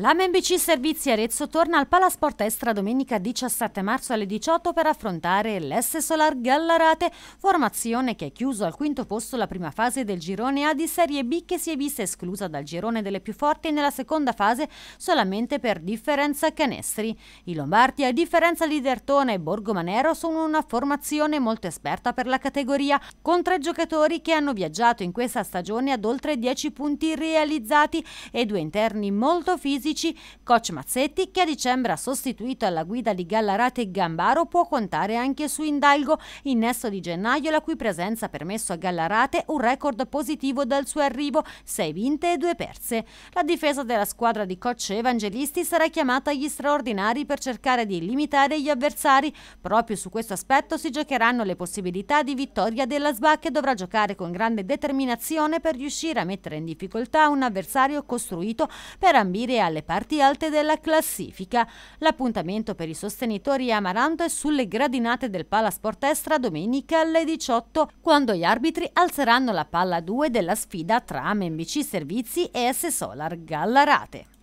La MBC Servizi Arezzo torna al Palasport Estra domenica 17 marzo alle 18 per affrontare l'S Solar Gallarate, formazione che ha chiuso al quinto posto la prima fase del girone A di Serie B che si è vista esclusa dal girone delle più forti nella seconda fase solamente per differenza canestri. I Lombardi, a differenza di Dertone e Borgomanero, sono una formazione molto esperta per la categoria, con tre giocatori che hanno viaggiato in questa stagione ad oltre 10 punti realizzati e due interni molto fisici turistici, coach Mazzetti, che a dicembre ha sostituito alla guida di Gallarate e Gambaro, può contare anche su Indalgo, innesto di gennaio la cui presenza ha permesso a Gallarate un record positivo dal suo arrivo, 6 vinte e 2 perse. La difesa della squadra di coach Evangelisti sarà chiamata agli straordinari per cercare di limitare gli avversari. Proprio su questo aspetto si giocheranno le possibilità di vittoria della SBA che dovrà giocare con grande determinazione per riuscire a mettere in difficoltà un avversario costruito per ambire a alle parti alte della classifica. L'appuntamento per i sostenitori amaranto è sulle gradinate del Palasport Estra domenica alle 18, quando gli arbitri alzeranno la palla 2 della sfida tra MBC Servizi e S Solar Gallarate.